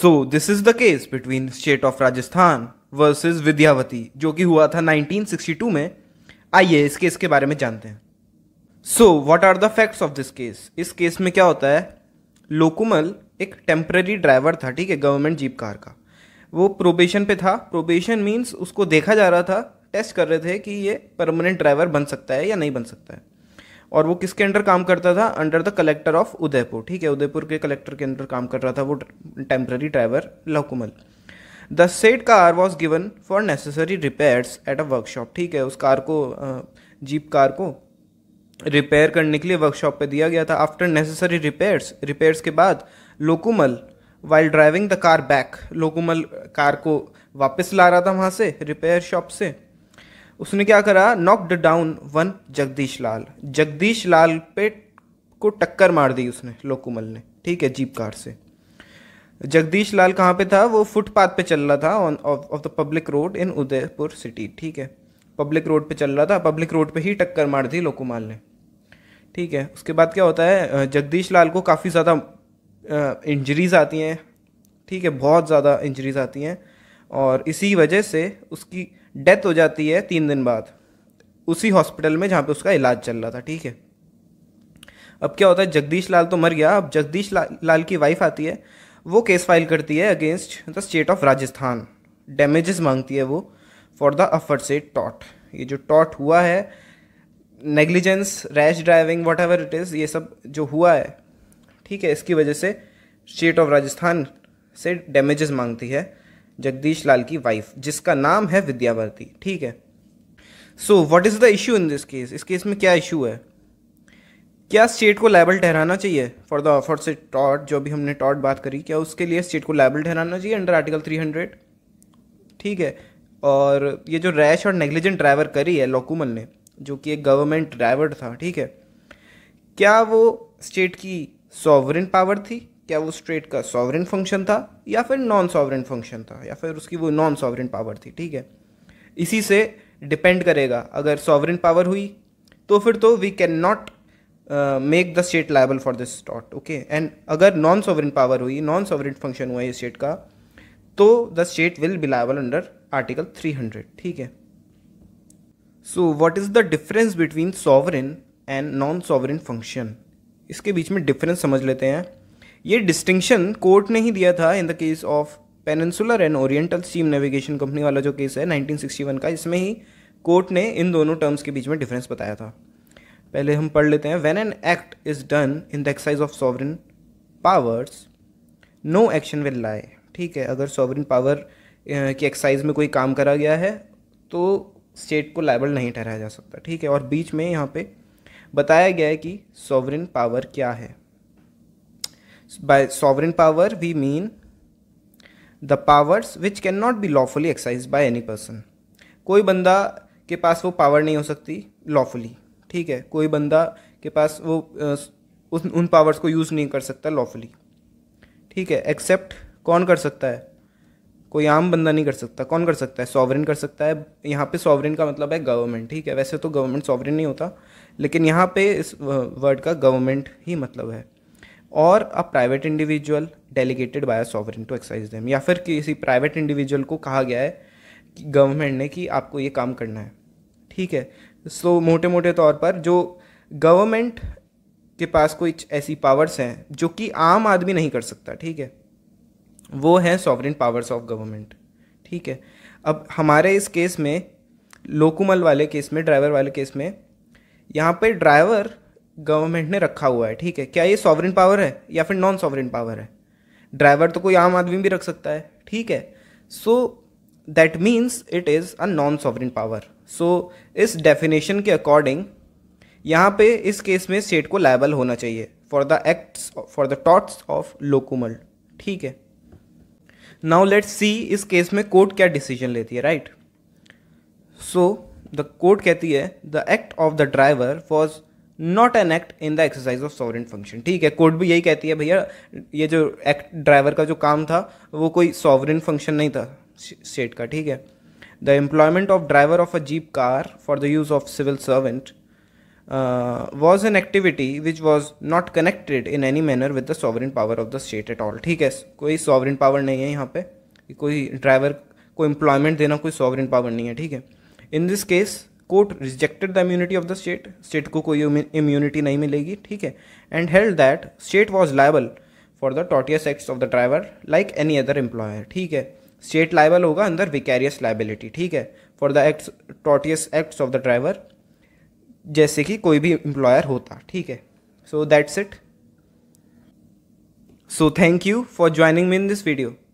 So this is the case between state of Rajasthan versus Vidyawati जो कि हुआ था 1962 में आइए इस केस के बारे में जानते हैं so what are the facts of this case इस केस में क्या होता है लोकुमल एक टेम्प्रेरी ड्राइवर था ठीक है गवर्नमेंट जीप कार का वो प्रोबेशन पे था प्रोबेशन मीन्स उसको देखा जा रहा था टेस्ट कर रहे थे कि ये परमानेंट ड्राइवर बन सकता है या नहीं बन सकता है और वो किसके अंडर काम करता था under the collector of Udaipur ठीक है उदयपुर के कलेक्टर के अंडर काम कर रहा था वो temporary driver Lokumal the said car was given for necessary repairs at a workshop ठीक है उस कार को जीप कार को रिपेयर करने के लिए वर्कशॉप पे दिया गया था आफ्टर नेसेसरी रिपेयर्स रिपेयर्स के बाद Lokumal while driving the car back Lokumal car को वापस ला रहा था वहाँ से रिपेयर शॉप से उसने क्या करा knocked down one Jagdish Lal Jagdish Lal पे को टक्कर मार दी उसने लोकूमल ने ठीक है जीप कार से जगदीश लाल कहाँ पे था वो फुटपाथ पे चल रहा था on off the public road in Udaipur city ठीक है पब्लिक रोड पे चल रहा था पब्लिक रोड पे ही टक्कर मार दी लोकूमाल ने ठीक है उसके बाद क्या होता है जगदीश लाल को काफ़ी ज़्यादा इंजरीज आती हैं ठीक है बहुत ज़्यादा इंजरीज आती हैं और इसी वजह से उसकी डेथ हो जाती है तीन दिन बाद उसी हॉस्पिटल में जहाँ पे उसका इलाज चल रहा था ठीक है अब क्या होता है जगदीश लाल तो मर गया अब जगदीश ला, लाल की वाइफ आती है वो केस फाइल करती है against the state of Rajasthan damages मांगती है वो फॉर द अफर्ट से टॉट ये जो टॉट हुआ है negligence rash driving whatever it is ये सब जो हुआ है ठीक है इसकी वजह से स्टेट ऑफ राजस्थान से डैमेजेस मांगती है जगदीश लाल की वाइफ जिसका नाम है विद्यावर्ती ठीक है so what is the issue in this case इस केस में क्या इशू है क्या स्टेट को लाइबल ठहराना चाहिए फॉर द ऑफर से टॉट जो भी हमने टॉट बात करी क्या उसके लिए स्टेट को लाइबल ठहराना चाहिए अंडर आर्टिकल थ्री हंड्रेड ठीक है और ये जो रैश और नेग्लिजेंट ड्राइवर करी है लोकूमल ने जो कि एक गवर्नमेंट ड्राइवर था ठीक है क्या वो स्टेट की सॉवरन पावर थी क्या वो स्टेट का सॉवरन फंक्शन था या फिर नॉन सॉवरन फंक्शन था या फिर उसकी वो नॉन सॉवरन पावर थी ठीक है इसी से डिपेंड करेगा अगर सॉवरन पावर हुई तो फिर तो we can not make the state liable for this स्टॉट ओके एंड अगर नॉन सॉवरन पावर हुई नॉन सॉवरन फंक्शन हुआ ये स्टेट का तो the state will be liable under article 300 ठीक है so what is the difference between sovereign and non sovereign function इसके बीच में डिफरेंस समझ लेते हैं ये डिस्टिंक्शन कोर्ट ने ही दिया था in the case of peninsular and oriental steam navigation company वाला जो केस है 1961 का इसमें ही कोर्ट ने इन दोनों टर्म्स के बीच में डिफरेंस बताया था पहले हम पढ़ लेते हैं when an act is done in the exercise of sovereign powers no action will lie ठीक है अगर सॉवरिन पावर की एक्साइज में कोई काम करा गया है तो स्टेट को लाइबल नहीं ठहराया जा सकता ठीक है और बीच में यहाँ पे बताया गया है कि सॉवरिन पावर क्या है By sovereign power, we mean the powers which cannot be lawfully exercised by any person. कोई बंदा के पास वो पावर नहीं हो सकती लॉफुली ठीक है कोई बंदा के पास वो उस उन पावर्स को यूज़ नहीं कर सकता लॉफुली ठीक है एक्सेप्ट कौन कर सकता है कोई आम बंदा नहीं कर सकता कौन कर सकता है सॉवरिन कर सकता है यहाँ पे सॉवरिन का मतलब है गवर्नमेंट ठीक है वैसे तो गवर्नमेंट सॉवरिन नहीं होता लेकिन यहाँ पे इस वर्ड का गवर्नमेंट ही मतलब है और a private individual delegated by sovereign to exercise them या फिर किसी प्राइवेट इंडिविजुअल को कहा गया है कि गवर्नमेंट ने कि आपको ये काम करना है ठीक है सो so, मोटे मोटे तौर पर जो गवर्नमेंट के पास कुछ ऐसी पावर्स हैं जो कि आम आदमी नहीं कर सकता ठीक है वो हैं सॉवरिन पावर्स ऑफ गवर्नमेंट ठीक है अब हमारे इस केस में लोकोमल वाले केस में ड्राइवर वाले केस में यहाँ पर ड्राइवर गवर्नमेंट ने रखा हुआ है ठीक है क्या ये सॉवरिन पावर है या फिर नॉन सॉवरिन पावर है ड्राइवर तो कोई आम आदमी भी रख सकता है ठीक है so that means it is a non sovereign power so इस डेफिनेशन के अकॉर्डिंग यहाँ पे इस केस में स्टेट को लाइबल होना चाहिए for the acts for the torts of Lokumal ठीक है नाउ लेट सी इस केस में कोर्ट क्या डिसीजन लेती है राइट सो द कोर्ट कहती है the act of the driver was not an act in the exercise of sovereign function ठीक है कोर्ट भी यही कहती है भैया ये जो एक्ट ड्राइवर का जो काम था वो कोई सॉवरिन फंक्शन नहीं था स्टेट का ठीक है the employment of driver of a jeep car for the use of civil servant was an activity which was not connected in any manner with the sovereign power of the state at all ठीक है कोई sovereign power नहीं है यहाँ पे कोई driver को employment देना कोई सॉवरिन पावर नहीं है ठीक है in this case court rejected the immunity of the state state को कोई इम्यूनिटी नहीं मिलेगी ठीक है and held that state was liable for the tortious act of the driver like any other employer ठीक है स्टेट लाइबल होगा अंदर विकैरियस लाइबिलिटी ठीक है for the act tortious acts of the driver जैसे कि कोई भी एम्प्लॉयर होता ठीक है so that's it so thank you for joining me in this video